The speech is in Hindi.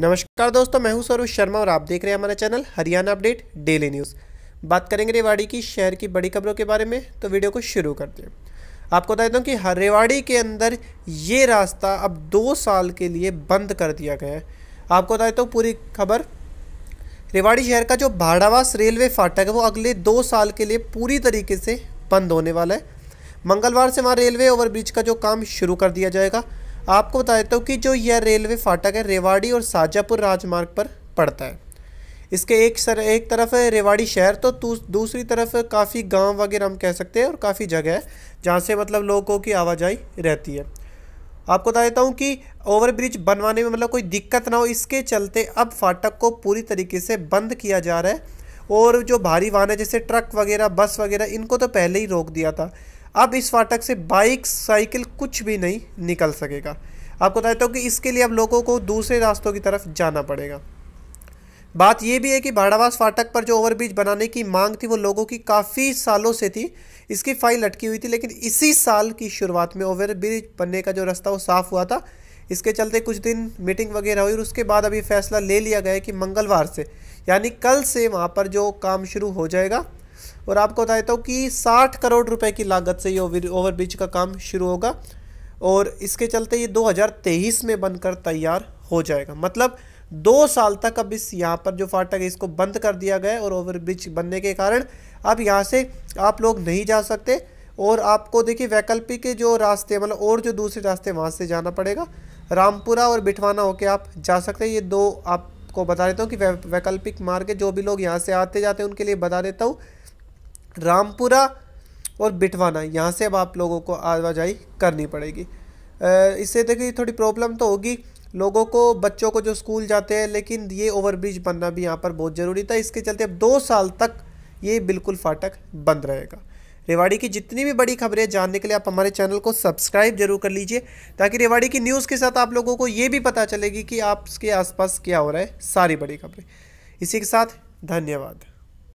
नमस्कार दोस्तों मैं हूं सौरभ शर्मा और आप देख रहे हैं हमारा channel Haryana update daily news बात करेंगे रेवाड़ी की शहर की बड़ी खबरों के बारे में तो वीडियो को शुरू करते हैं आपको बता देता हूँ कि रेवाड़ी के अंदर ये रास्ता अब दो साल के लिए बंद कर दिया गया है आपको बता देता हूँ पूरी खबर रेवाड़ी शहर का जो भाड़ावास रेलवे फाटक है वो अगले दो साल के लिए पूरी तरीके से बंद होने वाला है मंगलवार से वहाँ रेलवे ओवरब्रिज का जो काम शुरू कर दिया जाएगा आपको बता देता हूँ कि जो यह रेलवे फाटक है रेवाड़ी और साजापुर राजमार्ग पर पड़ता है इसके एक सर एक तरफ है रेवाड़ी शहर तो दूसरी तरफ काफ़ी गांव वगैरह हम कह सकते हैं और काफ़ी जगह है जहाँ से मतलब लोगों की आवाजाही रहती है आपको बता देता हूँ कि ओवरब्रिज बनवाने में मतलब कोई दिक्कत ना हो इसके चलते अब फाटक को पूरी तरीके से बंद किया जा रहा है और जो भारी वाहन है जैसे ट्रक वगैरह बस वगैरह इनको तो पहले ही रोक दिया था अब इस फाटक से बाइक साइकिल कुछ भी नहीं निकल सकेगा आपको बता देता हूँ कि इसके लिए अब लोगों को दूसरे रास्तों की तरफ जाना पड़ेगा बात यह भी है कि भाड़ावास फाटक पर जो ओवरब्रिज बनाने की मांग थी वो लोगों की काफ़ी सालों से थी इसकी फाइल लटकी हुई थी लेकिन इसी साल की शुरुआत में ओवरब्रिज बनने का जो रास्ता वो साफ़ हुआ था इसके चलते कुछ दिन मीटिंग वगैरह हुई और उसके बाद अभी फैसला ले लिया गया कि मंगलवार से यानी कल से वहाँ पर जो काम शुरू हो जाएगा और आपको बता देता हूँ कि साठ करोड़ रुपए की लागत से ये ओवरब्रिज का काम शुरू होगा और इसके चलते ये 2023 में बनकर तैयार हो जाएगा मतलब दो साल तक अब इस यहाँ पर जो फाटक है इसको बंद कर दिया गया और ओवरब्रिज बनने के कारण अब यहाँ से आप लोग नहीं जा सकते और आपको देखिए वैकल्पिक जो रास्ते मतलब और जो दूसरे रास्ते वहाँ से जाना पड़ेगा रामपुरा और बिठवाना होके आप जा सकते हैं ये दो आपको बता देता हूँ कि वैकल्पिक मार्ग जो भी लोग यहाँ से आते जाते हैं उनके लिए बता देता हूँ रामपुरा और बिटवाना यहाँ से अब आप लोगों को आवाजाही करनी पड़ेगी इससे देखिए थोड़ी प्रॉब्लम तो होगी लोगों को बच्चों को जो स्कूल जाते हैं लेकिन ये ओवरब्रिज बनना भी यहाँ पर बहुत ज़रूरी था इसके चलते अब दो साल तक ये बिल्कुल फाटक बंद रहेगा रेवाड़ी की जितनी भी बड़ी खबरें जानने के लिए आप हमारे चैनल को सब्सक्राइब जरूर कर लीजिए ताकि रेवाड़ी की न्यूज़ के साथ आप लोगों को ये भी पता चलेगी कि आपके आसपास क्या हो रहा है सारी बड़ी खबरें इसी के साथ धन्यवाद